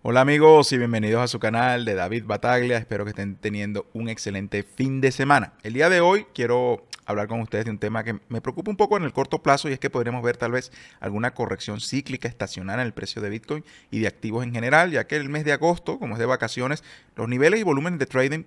Hola amigos y bienvenidos a su canal de David Bataglia. Espero que estén teniendo un excelente fin de semana. El día de hoy quiero hablar con ustedes de un tema que me preocupa un poco en el corto plazo y es que podremos ver tal vez alguna corrección cíclica estacional en el precio de Bitcoin y de activos en general, ya que el mes de agosto, como es de vacaciones, los niveles y volúmenes de trading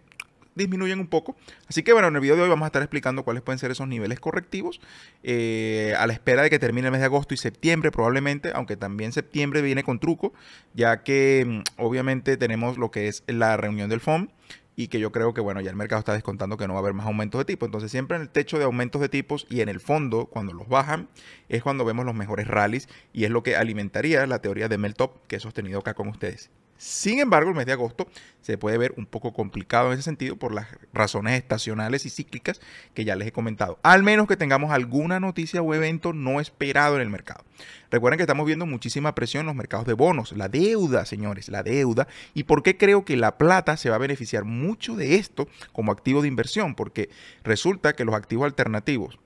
disminuyen un poco. Así que bueno, en el video de hoy vamos a estar explicando cuáles pueden ser esos niveles correctivos eh, a la espera de que termine el mes de agosto y septiembre probablemente, aunque también septiembre viene con truco, ya que mm, obviamente tenemos lo que es la reunión del FOM y que yo creo que bueno, ya el mercado está descontando que no va a haber más aumentos de tipo. Entonces siempre en el techo de aumentos de tipos y en el fondo, cuando los bajan, es cuando vemos los mejores rallies y es lo que alimentaría la teoría de Meltop que he sostenido acá con ustedes. Sin embargo, el mes de agosto se puede ver un poco complicado en ese sentido por las razones estacionales y cíclicas que ya les he comentado, al menos que tengamos alguna noticia o evento no esperado en el mercado. Recuerden que estamos viendo muchísima presión en los mercados de bonos, la deuda, señores, la deuda. ¿Y por qué creo que la plata se va a beneficiar mucho de esto como activo de inversión? Porque resulta que los activos alternativos,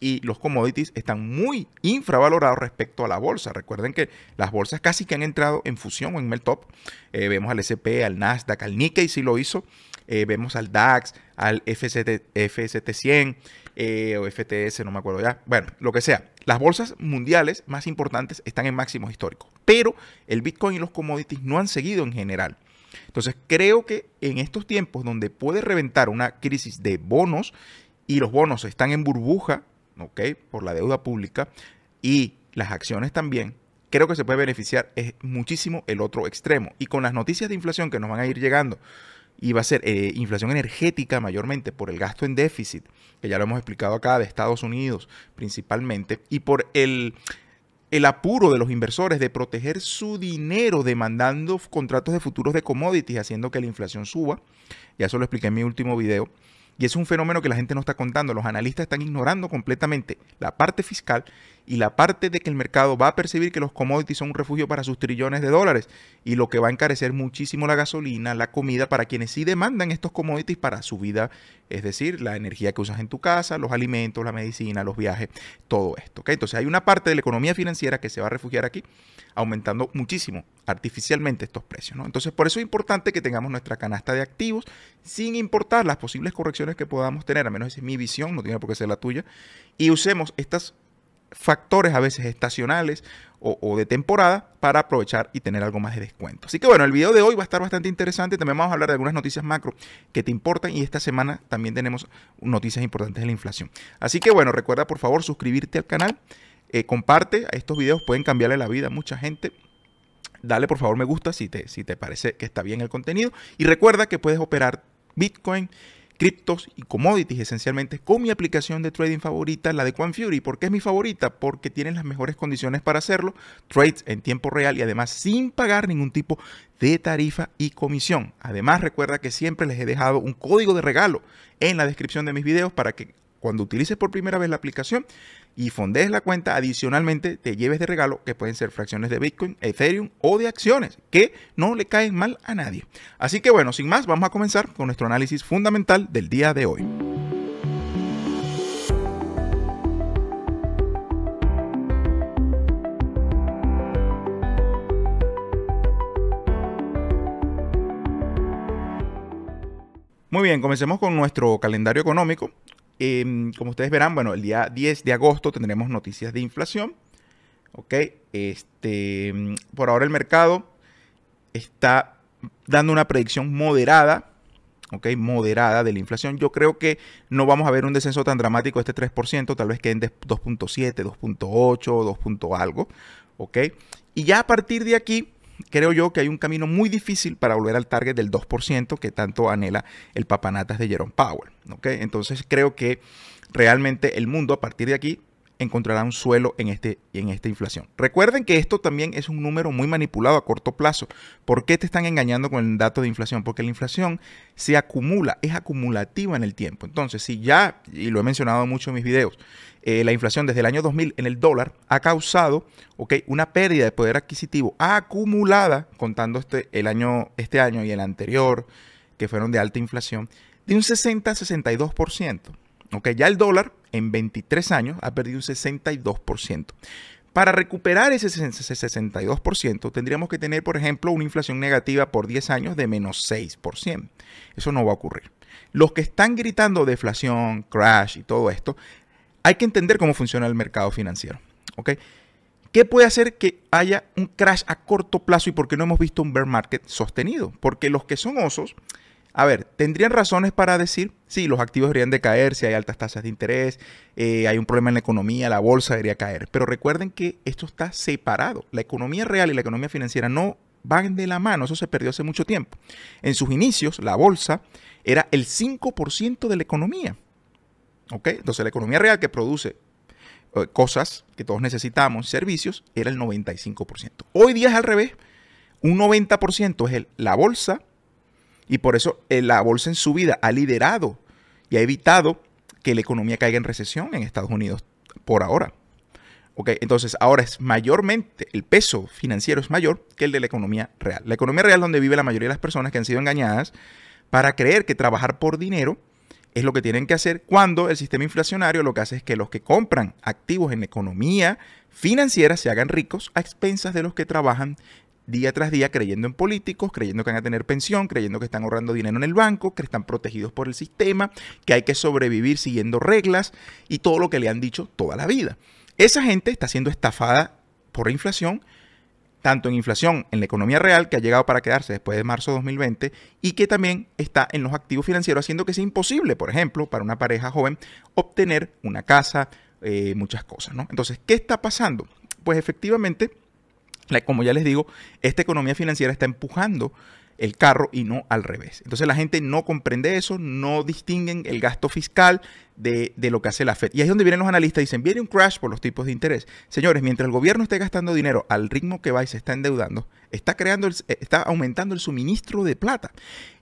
y los commodities están muy infravalorados respecto a la bolsa. Recuerden que las bolsas casi que han entrado en fusión o en meltop. Eh, vemos al SP, al Nasdaq, al Nikkei si lo hizo. Eh, vemos al DAX, al FST, 100 eh, o FTS, no me acuerdo ya. Bueno, lo que sea. Las bolsas mundiales más importantes están en máximos históricos, pero el Bitcoin y los commodities no han seguido en general. Entonces creo que en estos tiempos donde puede reventar una crisis de bonos y los bonos están en burbuja ¿ok? Por la deuda pública y las acciones también, creo que se puede beneficiar es muchísimo el otro extremo. Y con las noticias de inflación que nos van a ir llegando, y va a ser eh, inflación energética mayormente por el gasto en déficit, que ya lo hemos explicado acá, de Estados Unidos principalmente, y por el, el apuro de los inversores de proteger su dinero demandando contratos de futuros de commodities, haciendo que la inflación suba. Ya eso lo expliqué en mi último video. Y es un fenómeno que la gente no está contando. Los analistas están ignorando completamente la parte fiscal y la parte de que el mercado va a percibir que los commodities son un refugio para sus trillones de dólares y lo que va a encarecer muchísimo la gasolina, la comida para quienes sí demandan estos commodities para su vida, es decir, la energía que usas en tu casa, los alimentos, la medicina, los viajes, todo esto. Entonces hay una parte de la economía financiera que se va a refugiar aquí, aumentando muchísimo artificialmente estos precios. Entonces por eso es importante que tengamos nuestra canasta de activos sin importar las posibles correcciones que podamos tener, a menos que es mi visión, no tiene por qué ser la tuya, y usemos estas factores a veces estacionales o, de temporada para aprovechar y tener algo más de descuento. Así que bueno, el video de hoy va a estar bastante interesante. También vamos a hablar de algunas noticias macro que te importan y esta semana también tenemos noticias importantes de la inflación. Así que bueno, recuerda por favor suscribirte al canal, eh, comparte, estos videos pueden cambiarle la vida a mucha gente. Dale por favor me gusta si si te parece que está bien el contenido y recuerda que puedes operar Bitcoin criptos y commodities esencialmente con mi aplicación de trading favorita, la de Fury. ¿Por qué es mi favorita? Porque tienen las mejores condiciones para hacerlo, trades en tiempo real y además sin pagar ningún tipo de tarifa y comisión. Además recuerda que siempre les he dejado un código de regalo en la descripción de mis videos para que cuando utilices por primera vez la aplicación y fondees la cuenta, adicionalmente te lleves de regalo que pueden ser fracciones de Bitcoin, Ethereum o de acciones que no le caen mal a nadie. Así que bueno, sin más, vamos a comenzar con nuestro análisis fundamental del día de hoy. Muy bien, comencemos con nuestro calendario económico. Em, como ustedes verán, bueno, el día 10 de agosto tendremos noticias de inflación. ¿Ok? Este, por ahora el mercado está dando una predicción moderada ¿ok? moderada de la inflación. Yo creo que no vamos a ver un descenso tan dramático de este 3%, tal vez en 2.7, 2.8, 2. algo, ¿ok? Y ya a partir de aquí, creo yo que hay un camino muy difícil para volver al target del 2% que tanto anhela el papanatas de Jerome Powell. Entonces creo que realmente el mundo a partir de aquí encontrará un suelo en, este, en esta inflación. Recuerden que esto también es un número muy manipulado a corto plazo. ¿Por qué te están engañando con el dato de inflación? Porque la inflación se acumula, es acumulativa en el tiempo. Entonces, si ya, y lo he mencionado mucho en mis videos, eh, la inflación desde el año 2000 en el dólar ha causado okay, una pérdida de poder adquisitivo acumulada, contando este, el año, este año y el anterior, que fueron de alta inflación, de un 60-62%. Okay, ya el dólar en 23 años ha perdido un 62%. Para recuperar ese 62% tendríamos que tener, por ejemplo, una inflación negativa por 10 años de menos 6%. Eso no va a ocurrir. Los que están gritando deflación, crash y todo esto, hay que entender cómo funciona el mercado financiero. ¿okay? ¿Qué puede hacer que haya un crash a corto plazo y por qué no hemos visto un bear market sostenido? Porque los que son osos a ver, ¿tendrían razones para decir, sí, los activos deberían de caer si hay altas tasas de interés, eh, hay un problema en la economía, la bolsa debería caer? Pero recuerden que esto está separado. La economía real y la economía financiera no van de la mano, eso se perdió hace mucho tiempo. En sus inicios, la bolsa era el 5% de la economía. ¿Ok? Entonces, la economía real que produce eh, cosas que todos necesitamos, servicios, era el 95%. Hoy día es al revés. Un 90% es la bolsa, y por eso eh, la bolsa en su vida ha liderado y ha evitado que la economía caiga en recesión en Estados Unidos por ahora. entonces, ahora es mayormente, el peso financiero es mayor que el de la economía real. La economía real donde vive la mayoría de las personas que han sido engañadas para creer que trabajar por dinero es lo que tienen que hacer cuando el sistema inflacionario lo que hace es que los que compran activos en economía financiera se hagan ricos a expensas de los que trabajan día tras día creyendo en políticos, creyendo que van a tener pensión, creyendo que están ahorrando dinero en el banco, que están protegidos por el sistema, que hay que sobrevivir siguiendo reglas y todo lo que le han dicho toda la vida. Esa gente está siendo estafada por la inflación, tanto en inflación en la economía real, que ha llegado para quedarse después de marzo de 2020, y que también está en los activos financieros, haciendo que sea imposible, por ejemplo, para una pareja joven obtener una casa, eh, muchas cosas, ¿no? Entonces, ¿qué está pasando? Pues efectivamente, como ya les digo, esta economía financiera está empujando el carro y no al revés. Entonces la gente no comprende eso, no distinguen el gasto fiscal de, lo que hace la Fed. Y ahí es donde vienen los analistas y dicen, viene un crash por los tipos de interés. Señores, mientras el gobierno esté gastando dinero al ritmo que va y se está endeudando, está, creando eh, está aumentando el suministro de plata.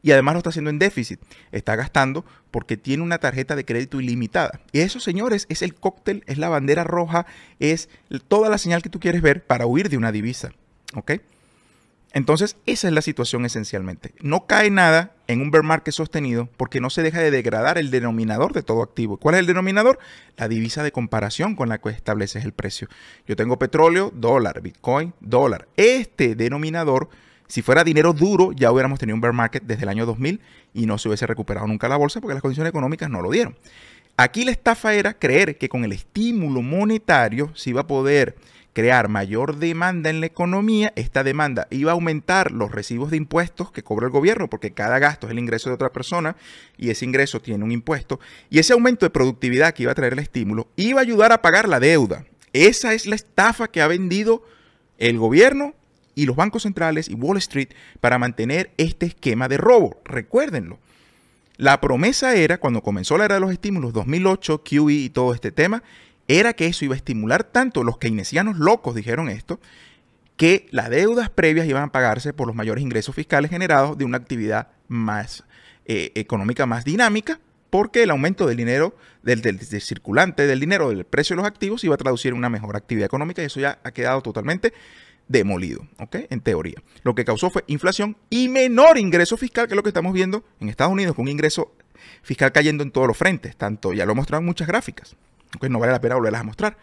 Y además lo está haciendo en déficit. Está gastando porque tiene una tarjeta de crédito ilimitada. Y eso, señores, es el cóctel, es la bandera roja, es toda la señal que tú quieres ver para huir de una divisa. ¿Ok? Entonces, esa es la situación esencialmente. No cae nada en un bear market sostenido porque no se deja de degradar el denominador de todo activo. ¿Cuál es el denominador? La divisa de comparación con la que estableces el precio. Yo tengo petróleo, dólar, bitcoin, dólar. Este denominador, si fuera dinero duro, ya hubiéramos tenido un bear market desde el año 2000 y no se hubiese recuperado nunca la bolsa porque las condiciones económicas no lo dieron. Aquí la estafa era creer que con el estímulo monetario se iba a poder crear mayor demanda en la economía, esta demanda iba a aumentar los recibos de impuestos que cobra el gobierno, porque cada gasto es el ingreso de otra persona y ese ingreso tiene un impuesto, y ese aumento de productividad que iba a traer el estímulo iba a ayudar a pagar la deuda. Esa es la estafa que ha vendido el gobierno y los bancos centrales y Wall Street para mantener este esquema de robo. Recuérdenlo. La promesa era, cuando comenzó la era de los estímulos, 2008, QE y todo este tema, era que eso iba a estimular tanto, los keynesianos locos dijeron esto, que las deudas previas iban a pagarse por los mayores ingresos fiscales generados de una actividad más eh, económica, más dinámica, porque el aumento del dinero, del, circulante del dinero, del precio de los activos, iba a traducir en una mejor actividad económica y eso ya ha quedado totalmente demolido, ¿ok? En teoría. Lo que causó fue inflación y menor ingreso fiscal, que es lo que estamos viendo en Estados Unidos, con un ingreso fiscal cayendo en todos los frentes, tanto ya lo mostraron muchas gráficas. Pues no vale la pena volverlas a mostrar.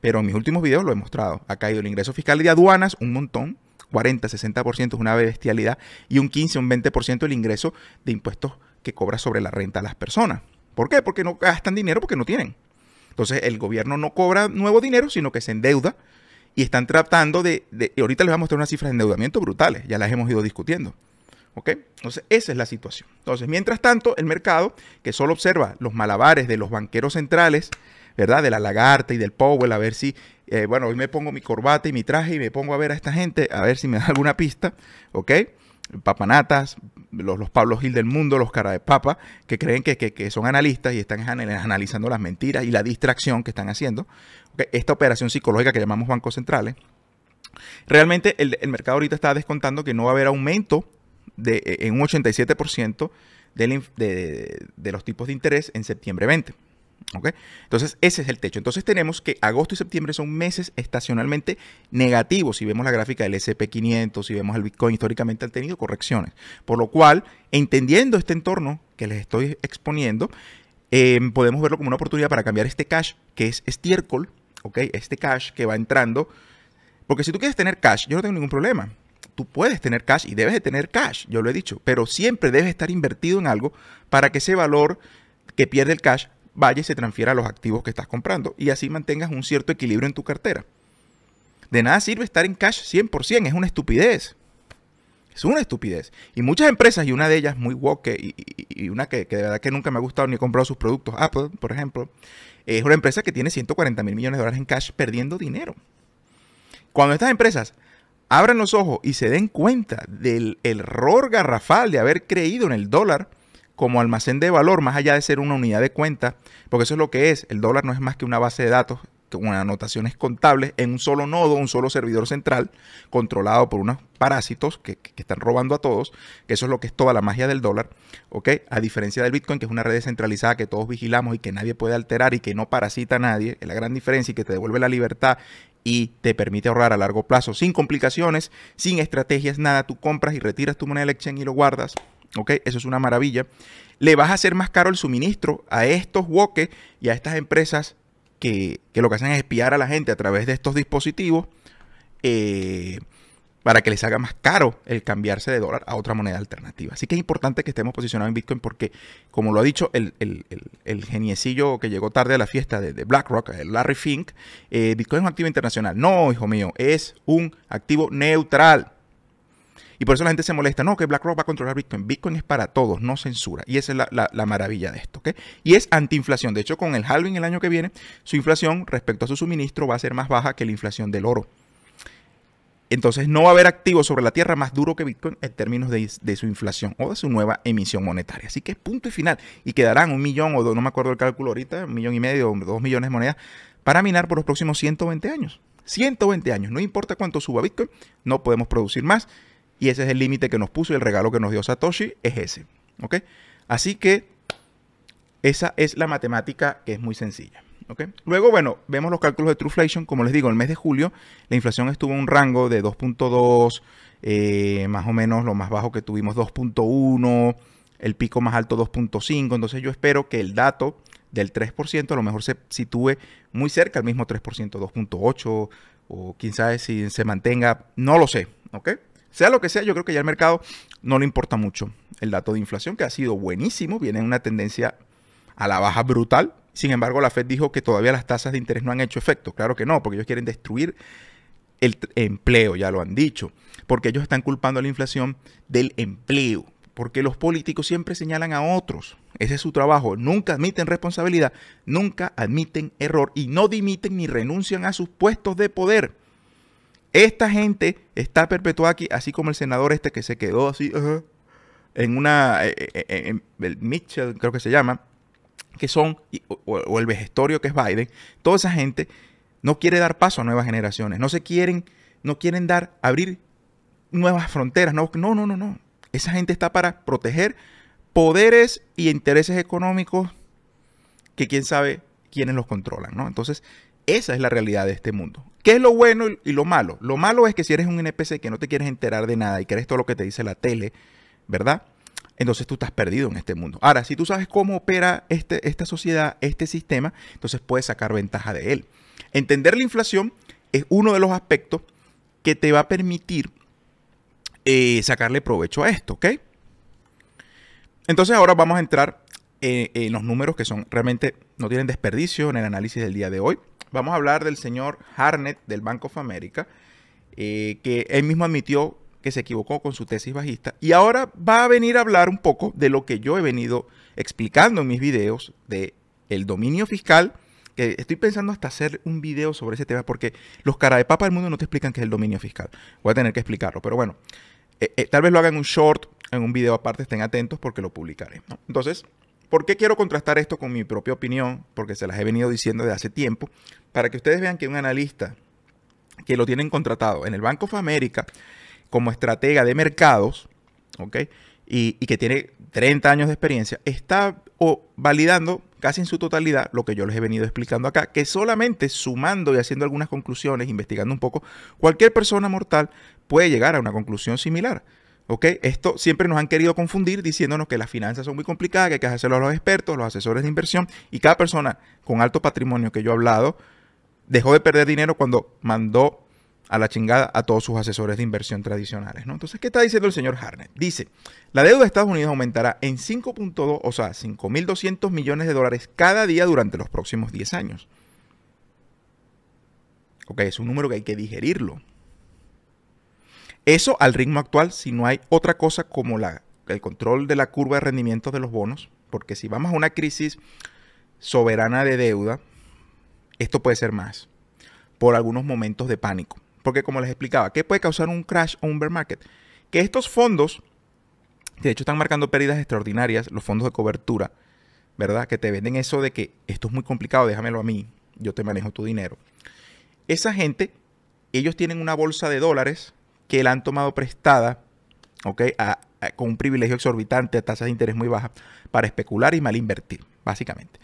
Pero en mis últimos videos lo he mostrado. Ha caído el ingreso fiscal de aduanas un montón. 40, 60% es una bestialidad. Y un 15, un 20% el ingreso de impuestos que cobra sobre la renta a las personas. ¿Por qué? Porque no gastan dinero porque no tienen. Entonces el gobierno no cobra nuevo dinero, sino que se endeuda. Y están tratando de, ahorita les voy a mostrar unas cifras de endeudamiento brutales. Ya las hemos ido discutiendo. ¿OK? Entonces, esa es la situación. Entonces, mientras tanto, el mercado, que solo observa los malabares de los banqueros centrales ¿verdad? De la lagarta y del Powell, a ver si, eh, bueno, hoy me pongo mi corbata y mi traje y me pongo a ver a esta gente, a ver si me da alguna pista, ¿ok? Papanatas, los, los Pablo Gil del mundo, los cara de papa, que creen que, que, que, son analistas y están analizando las mentiras y la distracción que están haciendo. Esta operación psicológica que llamamos bancos centrales. Realmente el, mercado ahorita está descontando que no va a haber aumento de, e, en un 87% de, los tipos de interés en septiembre 20. Entonces, ese es el techo. Entonces, tenemos que agosto y septiembre son meses estacionalmente negativos. Si vemos la gráfica del SP500, si vemos el Bitcoin, históricamente han tenido correcciones. Por lo cual, entendiendo este entorno que les estoy exponiendo, eh, podemos verlo como una oportunidad para cambiar este cash, que es estiércol, Este cash que va entrando. Porque si tú quieres tener cash, yo no tengo ningún problema. Tú puedes tener cash y debes de tener cash, yo lo he dicho, pero siempre debes estar invertido en algo para que ese valor que pierde el cash vaya y se transfiera a los activos que estás comprando y así mantengas un cierto equilibrio en tu cartera. De nada sirve estar en cash 100%, es una estupidez. Es una estupidez. Y muchas empresas, y una de ellas muy woke y, una que, que, de verdad que nunca me ha gustado ni he comprado sus productos, Apple, por ejemplo, es una empresa que tiene 140 mil millones de dólares en cash perdiendo dinero. Cuando estas empresas abran los ojos y se den cuenta del error garrafal de haber creído en el dólar, como almacén de valor, más allá de ser una unidad de cuenta, porque eso es lo que es, el dólar no es más que una base de datos con anotaciones contables en un solo nodo, un solo servidor central, controlado por unos parásitos que, están robando a todos, que eso es lo que es toda la magia del dólar, ¿ok? A diferencia del Bitcoin, que es una red descentralizada que todos vigilamos y que nadie puede alterar y que no parasita a nadie, es la gran diferencia y que te devuelve la libertad y te permite ahorrar a largo plazo sin complicaciones, sin estrategias, nada, tú compras y retiras tu moneda de exchange y lo guardas ¿Ok? Eso es una maravilla. Le vas a hacer más caro el suministro a estos woke y a estas empresas que, que, lo que hacen es espiar a la gente a través de estos dispositivos eh, para que les haga más caro el cambiarse de dólar a otra moneda alternativa. Así que es importante que estemos posicionados en Bitcoin porque, como lo ha dicho el, geniecillo que llegó tarde a la fiesta de, BlackRock, Larry Fink, eh, Bitcoin es un activo internacional. No, hijo mío, es un activo neutral. Y por eso la gente se molesta, no, que BlackRock va a controlar Bitcoin. Bitcoin es para todos, no censura. Y esa es la, maravilla de esto. Y es antiinflación. De hecho, con el halving el año que viene, su inflación respecto a su suministro va a ser más baja que la inflación del oro. Entonces no va a haber activo sobre la tierra más duro que Bitcoin en términos de, su inflación o de su nueva emisión monetaria. Así que es punto y final. Y quedarán un millón o dos, no me acuerdo el cálculo ahorita, un millón y medio o dos millones de monedas para minar por los próximos 120 años. 120 años. No importa cuánto suba Bitcoin, no podemos producir más. Y ese es el límite que nos puso y el regalo que nos dio Satoshi es ese. Así que esa es la matemática que es muy sencilla. Luego, bueno, vemos los cálculos de Trueflation. Como les digo, el mes de julio la inflación estuvo en un rango de 2.2, eh, más o menos lo más bajo que tuvimos 2.1, el pico más alto 2.5. Entonces yo espero que el dato del 3% a lo mejor se sitúe muy cerca al mismo 3%, 2.8 o quién sabe si se mantenga, no lo sé, ¿ok? Sea lo que sea, yo creo que ya el mercado no le importa mucho el dato de inflación, que ha sido buenísimo, viene en una tendencia a la baja brutal. Sin embargo, la Fed dijo que todavía las tasas de interés no han hecho efecto. Claro que no, porque ellos quieren destruir el empleo, ya lo han dicho, porque ellos están culpando a la inflación del empleo, porque los políticos siempre señalan a otros. Ese es su trabajo. Nunca admiten responsabilidad, nunca admiten error y no dimiten ni renuncian a sus puestos de poder. Esta gente está perpetuada aquí, así como el senador este que se quedó así en una. Eh, eh, eh, el Mitchell, creo que se llama, que son. O, el vegetorio que es Biden. Toda esa gente no quiere dar paso a nuevas generaciones. No se quieren. No quieren dar. Abrir nuevas fronteras. no, no, no. no. Esa gente está para proteger poderes y intereses económicos que quién sabe quiénes los controlan, ¿no? Entonces, esa es la realidad de este mundo. ¿Qué es lo bueno y lo malo? Lo malo es que si eres un NPC que no te quieres enterar de nada y crees todo lo que te dice la tele, ¿verdad? Entonces tú estás perdido en este mundo. Ahora, si tú sabes cómo opera este, esta sociedad, este sistema, entonces puedes sacar ventaja de él. Entender la inflación es uno de los aspectos que te va a permitir eh, sacarle provecho a esto, ¿ok? Entonces ahora vamos a entrar en eh, eh, los números que son realmente no tienen desperdicio en el análisis del día de hoy. Vamos a hablar del señor Harnett del Bank of America, eh, que él mismo admitió que se equivocó con su tesis bajista. Y ahora va a venir a hablar un poco de lo que yo he venido explicando en mis videos de el dominio fiscal, que estoy pensando hasta hacer un video sobre ese tema, porque los cara de papa del mundo no te explican qué es el dominio fiscal. Voy a tener que explicarlo, pero bueno, tal vez lo hagan en un short, en un video aparte, estén atentos porque lo publicaré. Entonces, ¿Por qué quiero contrastar esto con mi propia opinión? Porque se las he venido diciendo desde hace tiempo, para que ustedes vean que un analista que lo tienen contratado en el Banco of America como estratega de mercados, ¿ok? Y, que tiene 30 años de experiencia, está o, validando casi en su totalidad lo que yo les he venido explicando acá, que solamente sumando y haciendo algunas conclusiones, investigando un poco, cualquier persona mortal puede llegar a una conclusión similar. ¿Ok? Esto siempre nos han querido confundir diciéndonos que las finanzas son muy complicadas, que hay que hacerlo a los expertos, los asesores de inversión y cada persona con alto patrimonio que yo he hablado dejó de perder dinero cuando mandó a la chingada a todos sus asesores de inversión tradicionales. ¿no? Entonces, ¿qué está diciendo el señor Harnett? Dice, la deuda de Estados Unidos aumentará en 5.2, o sea, 5.200 millones de dólares cada día durante los próximos 10 años. Ok, es un número que hay que digerirlo. Eso al ritmo actual, si no hay otra cosa como la, el control de la curva de rendimiento de los bonos, porque si vamos a una crisis soberana de deuda, esto puede ser más, por algunos momentos de pánico. Porque como les explicaba, ¿qué puede causar un crash o un bear market? Que estos fondos, de hecho están marcando pérdidas extraordinarias, los fondos de cobertura, ¿verdad? Que te venden eso de que esto es muy complicado, déjamelo a mí, yo te manejo tu dinero. Esa gente, ellos tienen una bolsa de dólares que la han tomado prestada, ¿ok? con un privilegio exorbitante, a tasas de interés muy bajas, para especular y mal invertir, básicamente.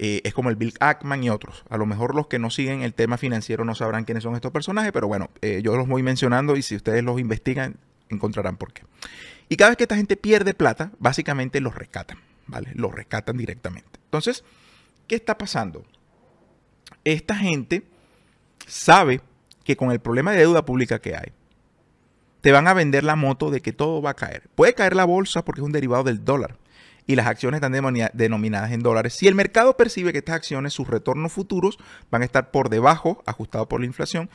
Eh, es como el Bill Ackman y otros. A lo mejor los que no siguen el tema financiero no sabrán quiénes son estos personajes, pero bueno, eh, yo los voy mencionando y si ustedes los investigan, encontrarán por qué. Y cada vez que esta gente pierde plata, básicamente los rescatan, ¿vale? Los rescatan directamente. Entonces, ¿qué está pasando? Esta gente sabe que con el problema de deuda pública que hay, te van a vender la moto de que todo va a caer. Puede caer la bolsa porque es un derivado del dólar y las acciones están denominadas en dólares. Si el mercado percibe que estas acciones, sus retornos futuros, van a estar por debajo, ajustado por la inflación,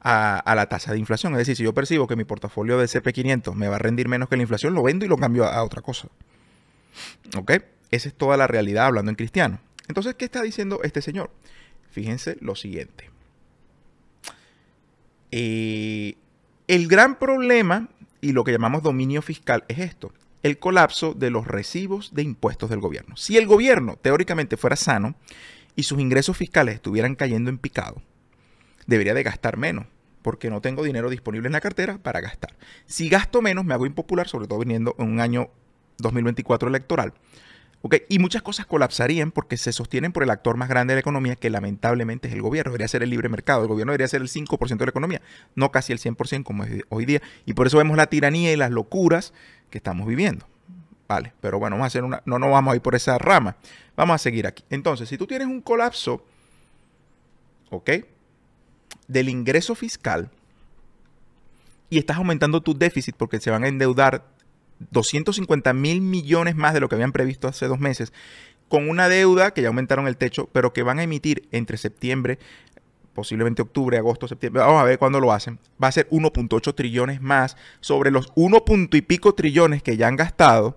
a, la tasa de inflación. Es decir, si yo percibo que mi portafolio de CP500 me va a rendir menos que la inflación, lo vendo y lo cambio a, otra cosa. ¿Ok? Esa es toda la realidad hablando en cristiano. Entonces, ¿qué está diciendo este señor? Fíjense lo siguiente. Eh, el gran problema y lo que llamamos dominio fiscal es esto, el colapso de los recibos de impuestos del gobierno. Si el gobierno teóricamente fuera sano y sus ingresos fiscales estuvieran cayendo en picado, debería de gastar menos, porque no tengo dinero disponible en la cartera para gastar. Si gasto menos, me hago impopular, sobre todo viniendo en un año 2024 electoral. Y muchas cosas colapsarían porque se sostienen por el actor más grande de la economía, que lamentablemente es el gobierno. Debería ser el libre mercado. El gobierno debería ser el 5% de la economía, no casi el 100% como es hoy día. Y por eso vemos la tiranía y las locuras que estamos viviendo. Vale, pero bueno, vamos a hacer una, no, nos vamos a ir por esa rama. Vamos a seguir aquí. Entonces, si tú tienes un colapso, Del ingreso fiscal y estás aumentando tu déficit porque se van a endeudar 250 mil millones más de lo que habían previsto hace dos meses, con una deuda que ya aumentaron el techo, pero que van a emitir entre septiembre, posiblemente octubre, agosto, septiembre, vamos a ver cuándo lo hacen, va a ser 1.8 trillones más sobre los 1. y pico trillones que ya han gastado.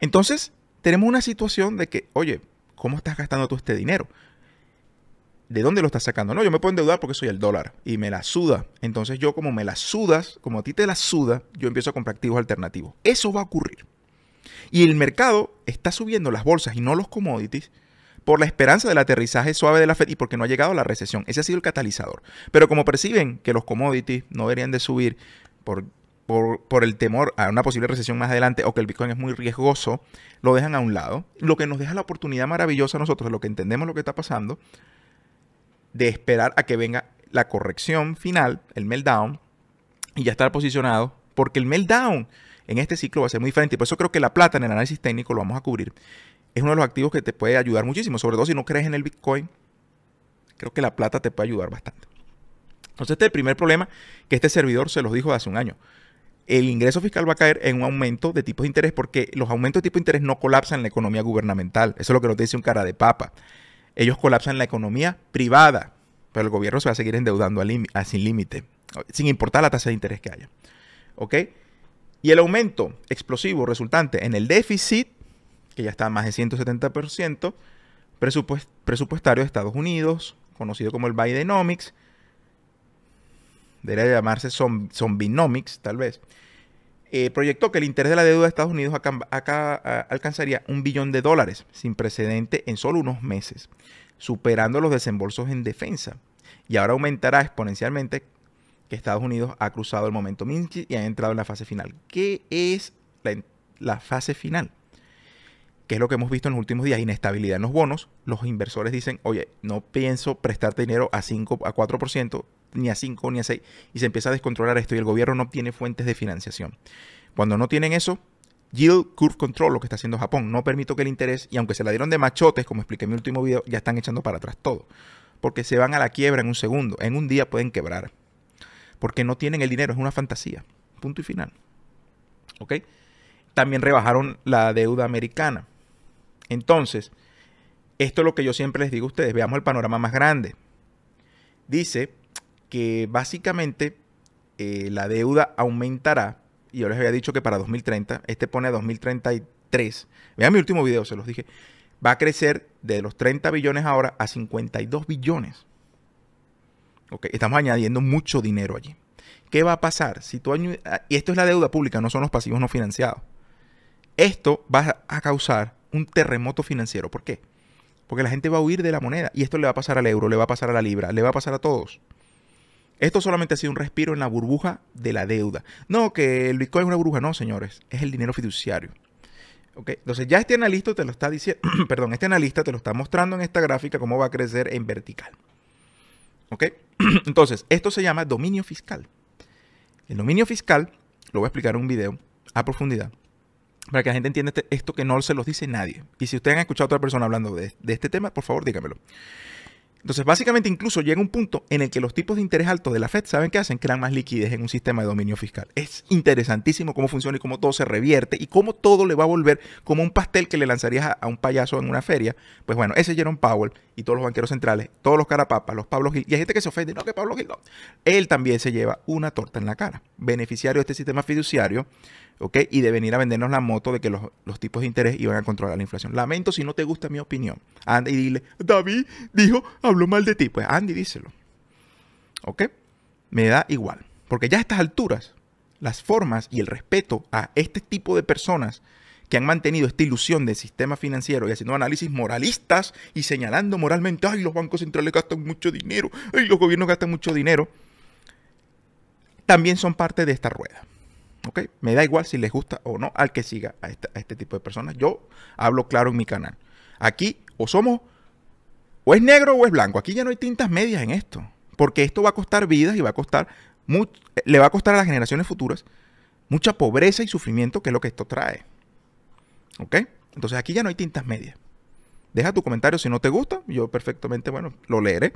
Entonces, tenemos una situación de que, oye, ¿cómo estás gastando tú este dinero? ¿de dónde lo estás sacando? No, yo me puedo endeudar porque soy el dólar y me la suda. Entonces yo como me la sudas, como a ti te la suda, yo empiezo a comprar activos alternativos. Eso va a ocurrir. Y el mercado está subiendo las bolsas y no los commodities por la esperanza del aterrizaje suave de la Fed y porque no ha llegado a la recesión. Ese ha sido el catalizador. Pero como perciben que los commodities no deberían de subir por, por, por el temor a una posible recesión más adelante o que el Bitcoin es muy riesgoso, lo dejan a un lado. Lo que nos deja la oportunidad maravillosa a nosotros, lo que entendemos lo que está pasando, de esperar a que venga la corrección final, el meltdown, y ya estar posicionado, porque el meltdown en este ciclo va a ser muy diferente. por eso creo que la plata en el análisis técnico lo vamos a cubrir. Es uno de los activos que te puede ayudar muchísimo, sobre todo si no crees en el Bitcoin. Creo que la plata te puede ayudar bastante. Entonces, este es el primer problema que este servidor se los dijo hace un año. El ingreso fiscal va a caer en un aumento de tipos de interés porque los aumentos de tipos de interés no colapsan en la economía gubernamental. Eso es lo que nos dice un cara de papa ellos colapsan la economía privada, pero el gobierno se va a seguir endeudando a, sin límite, sin importar la tasa de interés que haya. Y el aumento explosivo resultante en el déficit, que ya está más de 170%, presupuestario de Estados Unidos, conocido como el Bidenomics, debería llamarse zombinomics, tal vez, eh, proyectó que el interés de la deuda de Estados Unidos alcanzaría un billón de dólares sin precedente en solo unos meses, superando los desembolsos en defensa. Y ahora aumentará exponencialmente que Estados Unidos ha cruzado el momento Minsky y ha entrado en la fase final. ¿Qué es la, fase final? qué es lo que hemos visto en los últimos días, inestabilidad en los bonos, los inversores dicen, oye, no pienso prestar dinero a 5, a 4%, ni a 5 ni a 6 y se empieza a descontrolar esto y el gobierno no tiene fuentes de financiación. Cuando no tienen eso, yield curve control, lo que está haciendo Japón, no permito que el interés, y aunque se la dieron de machotes, como expliqué en mi último video, ya están echando para atrás todo, porque se van a la quiebra en un segundo, en un día pueden quebrar, porque no tienen el dinero, es una fantasía, punto y final. ¿Ok? También rebajaron la deuda americana. Entonces, esto es lo que yo siempre les digo a ustedes, veamos el panorama más grande. Dice que básicamente eh, la deuda aumentará. Y yo les había dicho que para 2030, este pone 2033. Vean mi último video, se los dije. Va a crecer de los 30 billones ahora a 52 billones. estamos añadiendo mucho dinero allí. ¿Qué va a pasar si tú ah, y esto es la deuda pública, no son los pasivos no financiados? Esto va a causar un terremoto financiero. ¿Por qué? Porque la gente va a huir de la moneda y esto le va a pasar al euro, le va a pasar a la libra, le va a pasar a todos. Esto solamente ha sido un respiro en la burbuja de la deuda. No, que el Bitcoin es una burbuja, no, señores, es el dinero fiduciario. Entonces ya este analista te lo está diciendo, perdón, este analista te lo está mostrando en esta gráfica cómo va a crecer en vertical. ¿Ok? Entonces, esto se llama dominio fiscal. El dominio fiscal, lo voy a explicar en un video a profundidad, para que la gente entienda este, esto que no se los dice nadie. Y si ustedes han escuchado a otra persona hablando de, de este tema, por favor dígamelo. Entonces, básicamente, incluso llega un punto en el que los tipos de interés altos de la Fed saben qué hacen, crean más liquidez en un sistema de dominio fiscal. Es interesantísimo cómo funciona y cómo todo se revierte y cómo todo le va a volver como un pastel que le lanzarías a, un payaso en una feria. Pues bueno, ese Jerome Powell y todos los banqueros centrales, todos los carapapas, los Pablo Gil, y hay gente que se ofende, no, que Pablo Gil Él también se lleva una torta en la cara. Beneficiario de este sistema fiduciario ¿ok? Y de venir a vendernos la moto de que los, tipos de interés iban a controlar la inflación. Lamento si no te gusta mi opinión. Andy y dile, David dijo, habló mal de ti. Pues Andy, díselo. ¿Ok? Me da igual. Porque ya a estas alturas, las formas y el respeto a este tipo de personas que han mantenido esta ilusión del sistema financiero y haciendo análisis moralistas y señalando moralmente, ay, los bancos centrales gastan mucho dinero, ay, los gobiernos gastan mucho dinero, también son parte de esta rueda. Me da igual si les gusta o no al que siga a, este tipo de personas. Yo hablo claro en mi canal. Aquí o somos, o es negro o es blanco. Aquí ya no hay tintas medias en esto. Porque esto va a costar vidas y va a costar, eh, le va a costar a las generaciones futuras mucha pobreza y sufrimiento que es lo que esto trae. ¿Ok? Entonces aquí ya no hay tintas medias. Deja tu comentario si no te gusta. Yo perfectamente, bueno, lo leeré.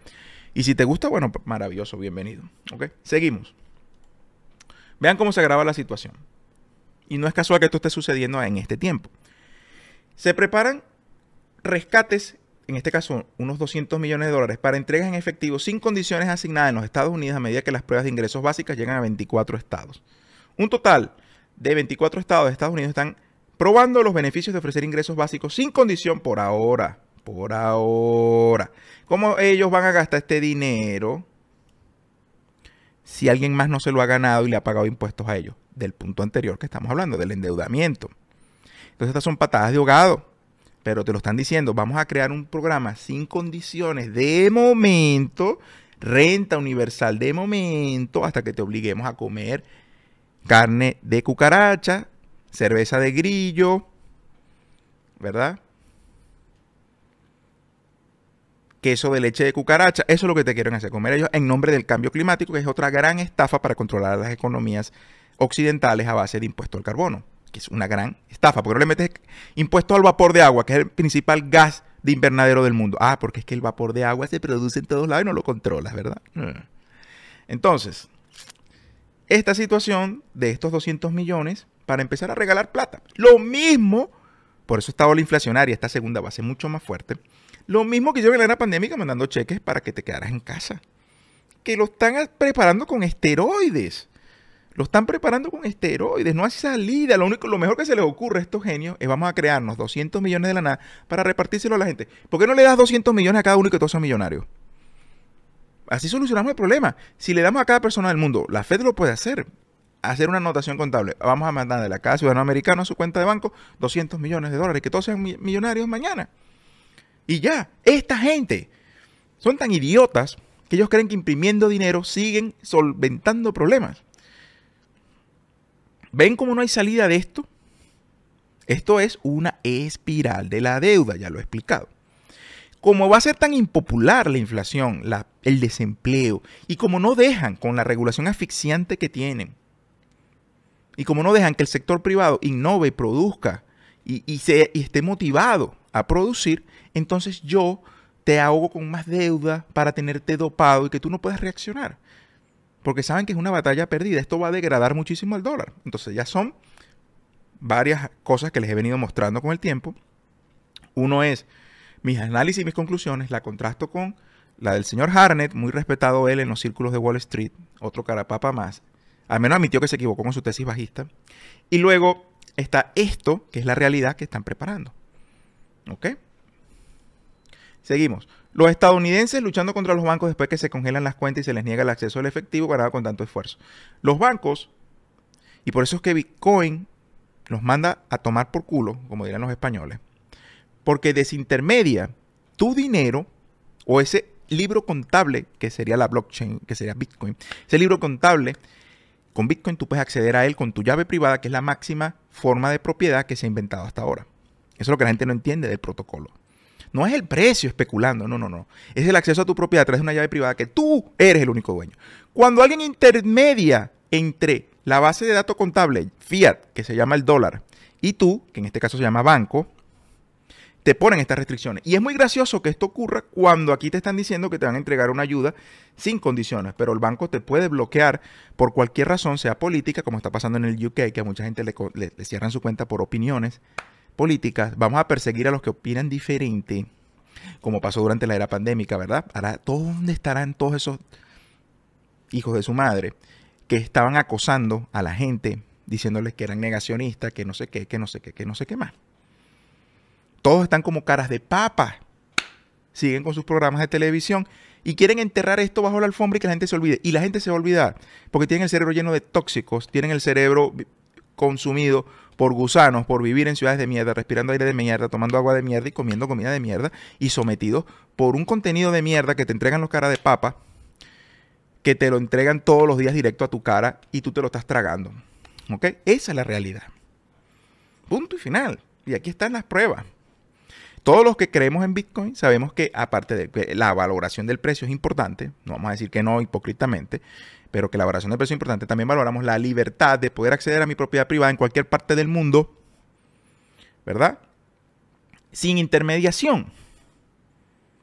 Y si te gusta, bueno, maravilloso, bienvenido. ¿Ok? Seguimos. Vean cómo se agrava la situación. Y no es casual que esto esté sucediendo en este tiempo. Se preparan rescates, en este caso unos 200 millones de dólares, para entregas en efectivo sin condiciones asignadas en los Estados Unidos a medida que las pruebas de ingresos básicas llegan a 24 estados. Un total de 24 estados de Estados Unidos están probando los beneficios de ofrecer ingresos básicos sin condición por ahora. Por ahora. ¿Cómo ellos van a gastar este dinero? si alguien más no se lo ha ganado y le ha pagado impuestos a ellos, del punto anterior que estamos hablando, del endeudamiento. Entonces estas son patadas de ahogado, pero te lo están diciendo, vamos a crear un programa sin condiciones de momento, renta universal de momento, hasta que te obliguemos a comer carne de cucaracha, cerveza de grillo, ¿verdad? queso de leche de cucaracha. Eso es lo que te quieren hacer comer ellos en nombre del cambio climático, que es otra gran estafa para controlar las economías occidentales a base de impuesto al carbono, que es una gran estafa, porque no le metes impuesto al vapor de agua, que es el principal gas de invernadero del mundo. Ah, porque es que el vapor de agua se produce en todos lados y no lo controlas, ¿verdad? Eh. Entonces, esta situación de estos 200 millones para empezar a regalar plata. Lo mismo, por eso está la inflacionaria, esta segunda va a ser mucho más fuerte, lo mismo que yo en la era pandémica mandando cheques para que te quedaras en casa. Que lo están preparando con esteroides. Lo están preparando con esteroides, no hay salida. Lo único, lo mejor que se les ocurre a estos genios es vamos a crearnos 200 millones de la nada para repartírselo a la gente. ¿Por qué no le das 200 millones a cada uno y que todos sean millonarios? Así solucionamos el problema. Si le damos a cada persona del mundo, la Fed lo puede hacer. Hacer una anotación contable. Vamos a mandarle a cada ciudadano americano a su cuenta de banco 200 millones de dólares, que todos sean millonarios mañana. Y ya, esta gente son tan idiotas que ellos creen que imprimiendo dinero siguen solventando problemas. ¿Ven cómo no hay salida de esto? Esto es una espiral de la deuda, ya lo he explicado. Como va a ser tan impopular la inflación, el desempleo, y como no dejan con la regulación asfixiante que tienen, y como no dejan que el sector privado innove, produzca y, se, y esté motivado a producir, entonces yo te ahogo con más deuda para tenerte dopado y que tú no puedas reaccionar. Porque saben que es una batalla perdida. Esto va a degradar muchísimo al dólar. Entonces ya son varias cosas que les he venido mostrando con el tiempo. Uno es mis análisis y mis conclusiones, la contrasto con la del señor Harnett, muy respetado él en los círculos de Wall Street, otro carapapa más. Al menos admitió que se equivocó con su tesis bajista. Y luego está esto, que es la realidad que están preparando. ¿Ok? Seguimos. Los estadounidenses luchando contra los bancos después que se congelan las cuentas y se les niega el acceso al efectivo guardado con tanto esfuerzo. Los bancos, y por eso es que Bitcoin los manda a tomar por culo, como dirán los españoles, porque desintermedia tu dinero o ese libro contable, que sería la blockchain, que sería Bitcoin, ese libro contable, con Bitcoin tú puedes acceder a él con tu llave privada, que es la máxima forma de propiedad que se ha inventado hasta ahora. Eso es lo que la gente no entiende del protocolo. No es el precio especulando, no, no, no. Es el acceso a tu propiedad a través de una llave privada que tú eres el único dueño. Cuando alguien intermedia entre la base de datos contable, fiat, que se llama el dólar, y tú, que en este caso se llama banco, te ponen estas restricciones. Y es muy gracioso que esto ocurra cuando aquí te están diciendo que te van a entregar una ayuda sin condiciones, pero el banco te puede bloquear por cualquier razón, sea política, como está pasando en el UK, que a mucha gente le, le cierran su cuenta por opiniones, políticas, vamos a perseguir a los que opinan diferente, como pasó durante la era pandémica, ¿verdad? ¿dónde estarán todos esos hijos de su madre que estaban acosando a la gente, diciéndoles que eran negacionistas, que no sé qué, que no sé qué, que no sé qué más? Todos están como caras de papa. Siguen con sus programas de televisión y quieren enterrar esto bajo la alfombra y que la gente se olvide. Y la gente se va a olvidar porque tienen el cerebro lleno de tóxicos, tienen el cerebro consumido por gusanos, por vivir en ciudades de mierda, respirando aire de mierda, tomando agua de mierda y comiendo comida de mierda y sometido por un contenido de mierda que te entregan los caras de papa, que te lo entregan todos los días directo a tu cara y tú te lo estás tragando. ¿Ok? Esa es la realidad. Punto y final. Y aquí están las pruebas todos los que creemos en Bitcoin sabemos que aparte de que la valoración del precio es importante, no vamos a decir que no hipócritamente, pero que la valoración del precio es importante, también valoramos la libertad de poder acceder a mi propiedad privada en cualquier parte del mundo, ¿verdad? Sin intermediación.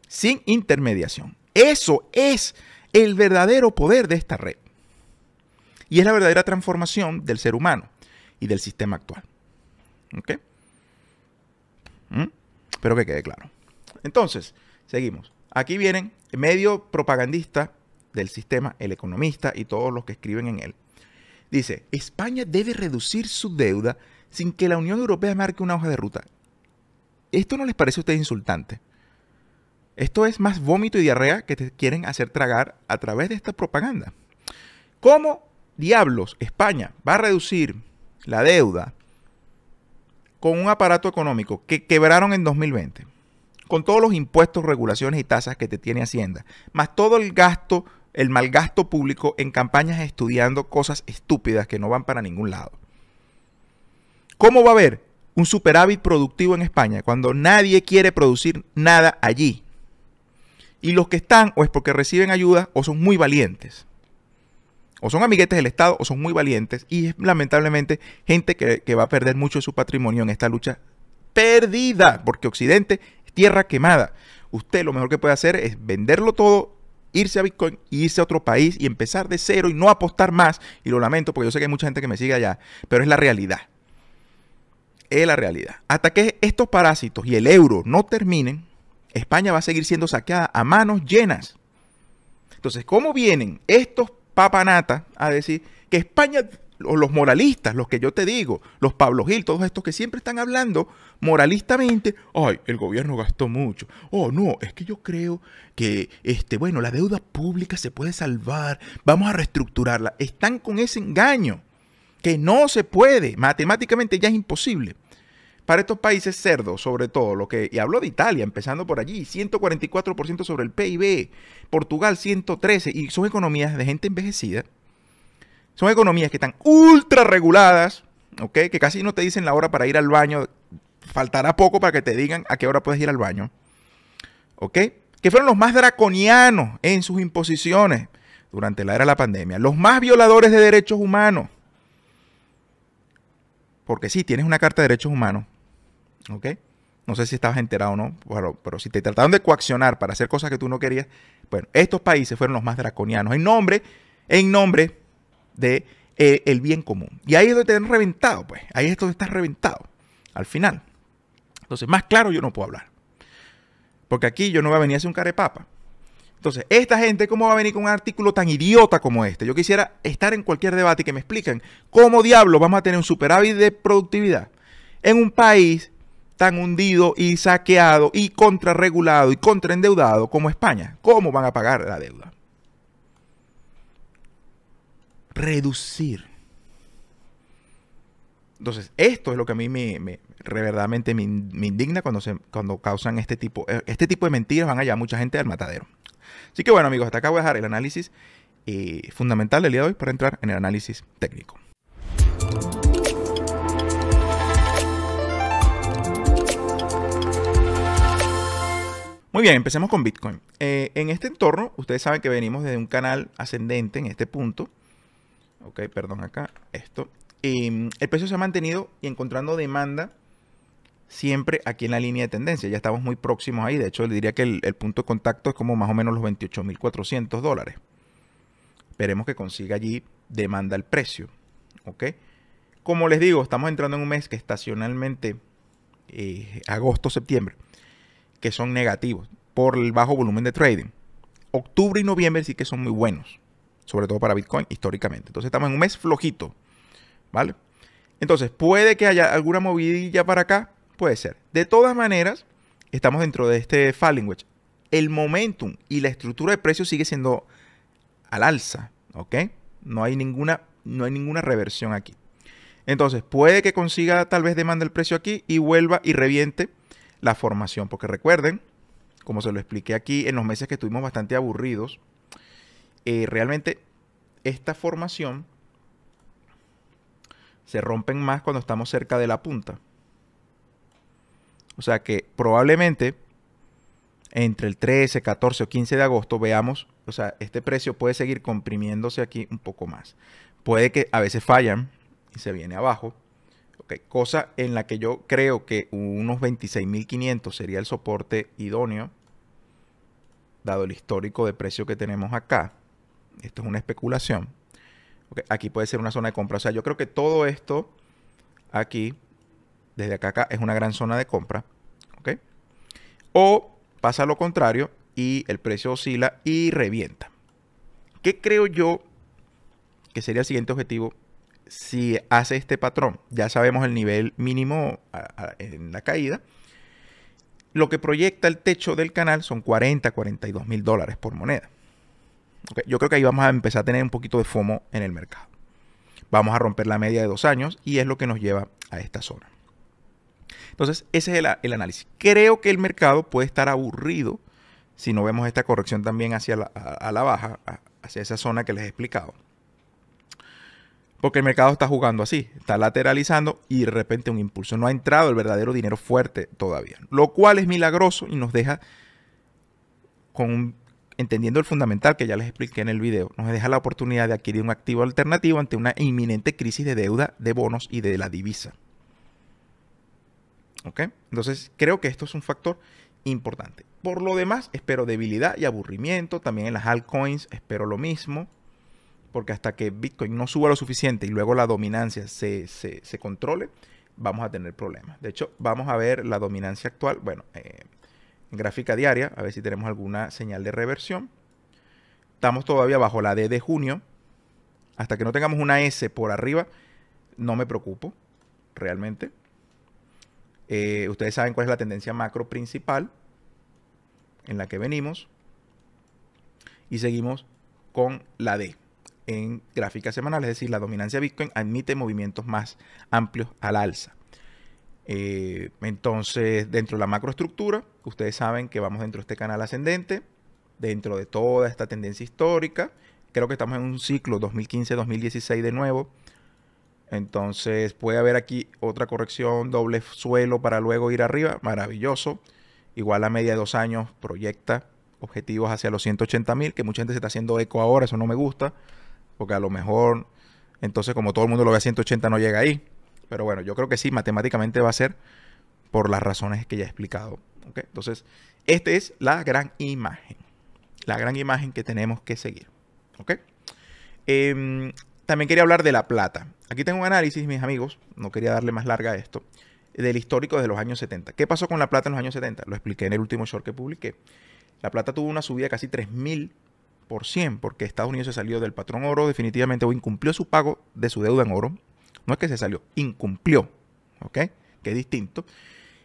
Sin intermediación. Eso es el verdadero poder de esta red. Y es la verdadera transformación del ser humano y del sistema actual. ¿Ok? ¿Mm? Espero que quede claro. Entonces, seguimos. Aquí vienen medio propagandista del sistema, el economista y todos los que escriben en él. Dice, España debe reducir su deuda sin que la Unión Europea marque una hoja de ruta. ¿Esto no les parece a ustedes insultante? Esto es más vómito y diarrea que te quieren hacer tragar a través de esta propaganda. ¿Cómo diablos España va a reducir la deuda con un aparato económico que quebraron en 2020, con todos los impuestos, regulaciones y tasas que te tiene Hacienda, más todo el gasto, el malgasto público en campañas estudiando cosas estúpidas que no van para ningún lado. ¿Cómo va a haber un superávit productivo en España cuando nadie quiere producir nada allí? Y los que están o es porque reciben ayuda o son muy valientes o son amiguetes del Estado o son muy valientes y lamentablemente gente que, va a perder mucho de su patrimonio en esta lucha perdida, porque Occidente es tierra quemada. Usted lo mejor que puede hacer es venderlo todo, irse a Bitcoin irse a otro país y empezar de cero y no apostar más. Y lo lamento porque yo sé que hay mucha gente que me sigue allá, pero es la realidad. Es la realidad. Hasta que estos parásitos y el euro no terminen, España va a seguir siendo saqueada a manos llenas. Entonces, ¿cómo vienen estos papanata a decir que España, o los moralistas, los que yo te digo, los Pablo Gil, todos estos que siempre están hablando moralistamente, ay, el gobierno gastó mucho. Oh, no, es que yo creo que, este, bueno, la deuda pública se puede salvar, vamos a reestructurarla. Están con ese engaño que no se puede, matemáticamente ya es imposible. Para estos países cerdos, sobre todo, lo que, y hablo de Italia, empezando por allí, 144% sobre el PIB, Portugal 113, y son economías de gente envejecida, son economías que están ultra reguladas, Que casi no te dicen la hora para ir al baño, faltará poco para que te digan a qué hora puedes ir al baño, ¿ok? Que fueron los más draconianos en sus imposiciones durante la era de la pandemia, los más violadores de derechos humanos, porque sí, tienes una carta de derechos humanos, ¿Ok? No sé si estabas enterado o no, pero, si te trataron de coaccionar para hacer cosas que tú no querías, bueno, estos países fueron los más draconianos en nombre, en nombre de eh, el bien común. Y ahí es donde te han reventado, pues. Ahí es donde estás reventado, al final. Entonces, más claro yo no puedo hablar. Porque aquí yo no voy a venir a hacer un carepapa. Entonces, esta gente, ¿cómo va a venir con un artículo tan idiota como este? Yo quisiera estar en cualquier debate y que me expliquen cómo diablos vamos a tener un superávit de productividad en un país tan hundido y saqueado y contrarregulado y contraendeudado como España. ¿Cómo van a pagar la deuda? Reducir. Entonces, esto es lo que a mí me, me verdaderamente me, indigna cuando, se, cuando causan este tipo, eh, este tipo de mentiras. Van allá mucha gente al matadero. Así que bueno, amigos, hasta acá voy a dejar el análisis eh, fundamental del día de hoy para entrar en el análisis técnico. Muy bien, empecemos con Bitcoin. Eh, en este entorno, ustedes saben que venimos desde un canal ascendente en este punto. Ok, perdón acá, esto. Mm, el precio se ha mantenido y encontrando demanda siempre aquí en la línea de tendencia. Ya estamos muy próximos ahí. De hecho, le diría que el, punto de contacto es como más o menos los 28.400 dólares. Esperemos que consiga allí demanda el precio. ¿Ok? Como les digo, estamos entrando en un mes que estacionalmente, eh, agosto, septiembre, que son negativos por el bajo volumen de trading. Octubre y noviembre sí que son muy buenos, sobre todo para Bitcoin históricamente. Entonces estamos en un mes flojito, ¿vale? Entonces puede que haya alguna movidilla para acá, puede ser. De todas maneras, estamos dentro de este falling wedge. El momentum y la estructura de precios sigue siendo al alza, ¿ok? No hay ninguna, no hay ninguna reversión aquí. Entonces, puede que consiga tal vez demanda el precio aquí y vuelva y reviente la formación. Porque recuerden, como se lo expliqué aquí en los meses que estuvimos bastante aburridos, eh, realmente esta formación se rompen más cuando estamos cerca de la punta. O sea que probablemente entre el 13, 14 o 15 de agosto veamos, o sea, este precio puede seguir comprimiéndose aquí un poco más. Puede que a veces fallan y se viene abajo, cosa en la que yo creo que unos 26.500 sería el soporte idóneo, dado el histórico de precio que tenemos acá. Esto es una especulación. aquí puede ser una zona de compra. O sea, yo creo que todo esto aquí, desde acá acá, es una gran zona de compra. O pasa lo contrario y el precio oscila y revienta. ¿Qué creo yo que sería el siguiente objetivo si hace este patrón, ya sabemos el nivel mínimo en la caída, lo que proyecta el techo del canal son 40, 42 mil dólares por moneda. yo creo que ahí vamos a empezar a tener un poquito de FOMO en el mercado. Vamos a romper la media de dos años y es lo que nos lleva a esta zona. Entonces, ese es el, análisis. Creo que el mercado puede estar aburrido si no vemos esta corrección también hacia la, la baja, hacia esa zona que les he explicado porque el mercado está jugando así, está lateralizando y de repente un impulso. No ha entrado el verdadero dinero fuerte todavía. Lo cual es milagroso y nos deja con entendiendo el fundamental que ya les expliqué en el video, nos deja la oportunidad de adquirir un activo alternativo ante una inminente crisis de deuda, de bonos y de la divisa. ¿Ok? Entonces creo que esto es un factor importante. Por lo demás, espero debilidad y aburrimiento. También en las altcoins espero lo mismo porque hasta que Bitcoin no suba lo suficiente y luego la dominancia se, controle, vamos a tener problemas. De hecho, vamos a ver la dominancia actual, bueno, en eh, gráfica diaria, a ver si tenemos alguna señal de reversión. Estamos todavía bajo la D de junio. Hasta que no tengamos una S por arriba, no me preocupo, realmente. Eh, ustedes saben cuál es la tendencia macro principal en la que venimos. Y seguimos con la D en gráficas semanales, es decir, la dominancia de Bitcoin admite movimientos más amplios al alza. Eh, entonces, dentro de la macroestructura, ustedes saben que vamos dentro de este canal ascendente, dentro de toda esta tendencia histórica. Creo que estamos en un ciclo 2015-2016 de nuevo. Entonces puede haber aquí otra corrección, doble suelo para luego ir arriba. Maravilloso. Igual a media de dos años proyecta objetivos hacia los 180 mil, que mucha gente se está haciendo eco ahora, eso no me gusta porque a lo mejor, entonces como todo el mundo lo ve a 180 no llega ahí. Pero bueno, yo creo que sí, matemáticamente va a ser por las razones que ya he explicado. Entonces, esta es la gran imagen. La gran imagen que tenemos que seguir. ¿okay? Em, también quería hablar de la plata. Aquí tengo un análisis, mis amigos, no quería darle más larga a esto, del histórico de los años 70. ¿Qué pasó con la plata en los años 70? Lo expliqué en el último short que publiqué. La plata tuvo una subida de casi 3.000 porque Estados Unidos se salió del patrón oro definitivamente o incumplió su pago de su deuda en oro. No es que se salió, incumplió, ¿ok? Que es distinto.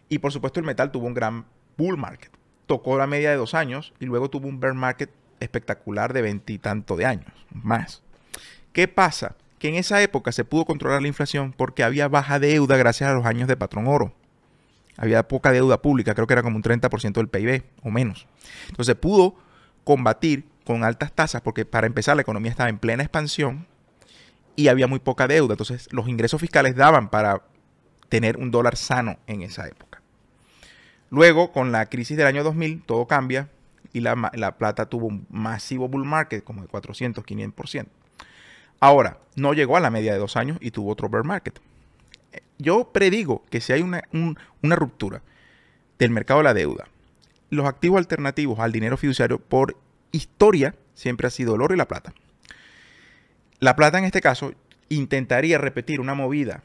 Y por supuesto el metal tuvo un gran bull market. Tocó la media de dos años y luego tuvo un bear market espectacular de veintitantos de años, más. ¿Qué pasa? Que en esa época se pudo controlar la inflación porque había baja deuda gracias a los años de patrón oro. Había poca deuda pública, creo que era como un 30% del PIB o menos. Entonces pudo combatir con altas tasas, porque para empezar la economía estaba en plena expansión y había muy poca deuda. Entonces los ingresos fiscales daban para tener un dólar sano en esa época. Luego, con la crisis del año 2000, todo cambia y la, plata tuvo un masivo bull market como de 400, 500%. Ahora, no llegó a la media de dos años y tuvo otro bear market. Yo predigo que si hay una, una ruptura del mercado de la deuda, los activos alternativos al dinero fiduciario por historia siempre ha sido el oro y la plata. La plata en este caso intentaría repetir una movida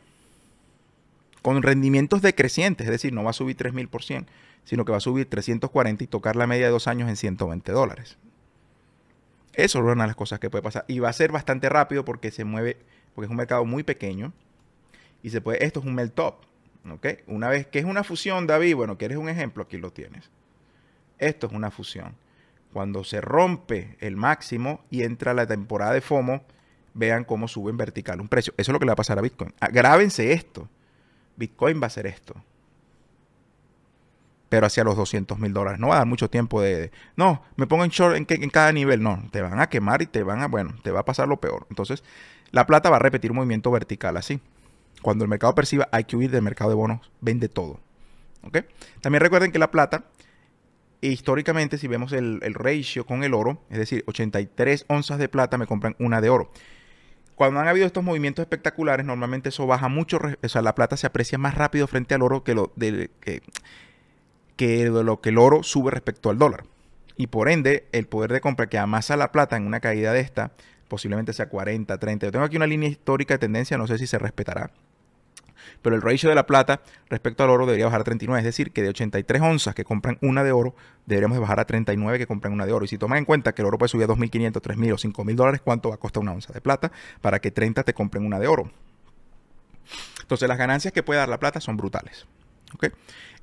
con rendimientos decrecientes, es decir, no va a subir 3.000%, sino que va a subir 340 y tocar la media de dos años en 120 dólares. Eso es una de las cosas que puede pasar. Y va a ser bastante rápido porque se mueve, porque es un mercado muy pequeño. Y se puede, esto es un melt up. ¿okay? Una vez que es una fusión, David, bueno, quieres un ejemplo, aquí lo tienes. Esto es una fusión. Cuando se rompe el máximo y entra la temporada de FOMO, vean cómo sube en vertical un precio. Eso es lo que le va a pasar a Bitcoin. Ah, grábense esto. Bitcoin va a ser esto. Pero hacia los 200 mil dólares. No va a dar mucho tiempo de, no, me pongo en short en, en, cada nivel. No, te van a quemar y te van a, bueno, te va a pasar lo peor. Entonces, la plata va a repetir un movimiento vertical así. Cuando el mercado perciba, hay que huir del mercado de bonos, vende todo. ¿Ok? También recuerden que la plata históricamente, si vemos el, ratio con el oro, es decir, 83 onzas de plata me compran una de oro. Cuando han habido estos movimientos espectaculares, normalmente eso baja mucho, o sea, la plata se aprecia más rápido frente al oro que lo, que, que lo que el oro sube respecto al dólar. Y por ende, el poder de compra que amasa la plata en una caída de esta, posiblemente sea 40, 30. Yo tengo aquí una línea histórica de tendencia, no sé si se respetará pero el ratio de la plata respecto al oro debería bajar a 39, es decir, que de 83 onzas que compran una de oro, deberíamos bajar a 39 que compran una de oro. Y si toman en cuenta que el oro puede subir a 2.500, 3.000 o 5.000 dólares, ¿cuánto va a costar una onza de plata para que 30 te compren una de oro? Entonces las ganancias que puede dar la plata son brutales.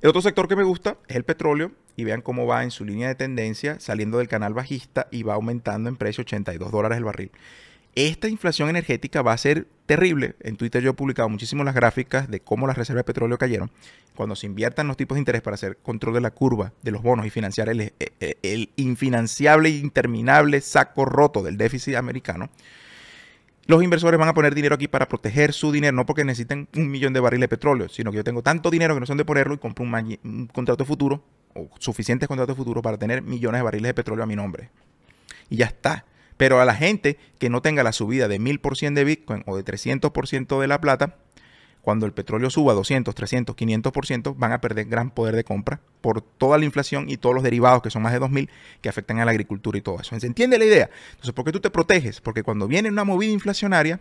El otro sector que me gusta es el petróleo y vean cómo va en su línea de tendencia saliendo del canal bajista y va aumentando en precio 82 dólares el barril esta inflación energética va a ser terrible. En Twitter yo he publicado muchísimo las gráficas de cómo las reservas de petróleo cayeron. Cuando se inviertan los tipos de interés para hacer control de la curva de los bonos y financiar el, eh, eh, infinanciable e interminable saco roto del déficit americano, los inversores van a poner dinero aquí para proteger su dinero, no porque necesiten un millón de barriles de petróleo, sino que yo tengo tanto dinero que no son de ponerlo y compro un, un contrato futuro o suficientes contratos futuros para tener millones de barriles de petróleo a mi nombre. Y ya está. Pero a la gente que no tenga la subida de 1000% de Bitcoin o de 300% de la plata, cuando el petróleo suba 200, 300, 500%, van a perder gran poder de compra por toda la inflación y todos los derivados, que son más de 2.000, que afectan a la agricultura y todo eso. ¿Se entiende la idea? Entonces, ¿por qué tú te proteges? Porque cuando viene una movida inflacionaria,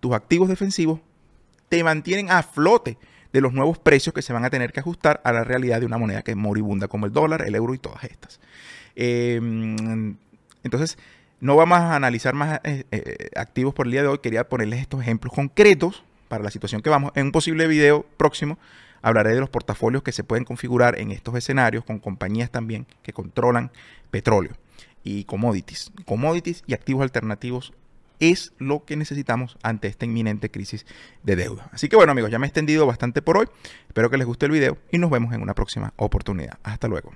tus activos defensivos te mantienen a flote de los nuevos precios que se van a tener que ajustar a la realidad de una moneda que es moribunda como el dólar, el euro y todas estas. Em, entonces, no vamos a analizar más eh, eh, activos por el día de hoy. Quería ponerles estos ejemplos concretos para la situación que vamos. En un posible video próximo hablaré de los portafolios que se pueden configurar en estos escenarios con compañías también que controlan petróleo y commodities. Commodities y activos alternativos es lo que necesitamos ante esta inminente crisis de deuda. Así que bueno amigos, ya me he extendido bastante por hoy. Espero que les guste el video y nos vemos en una próxima oportunidad. Hasta luego.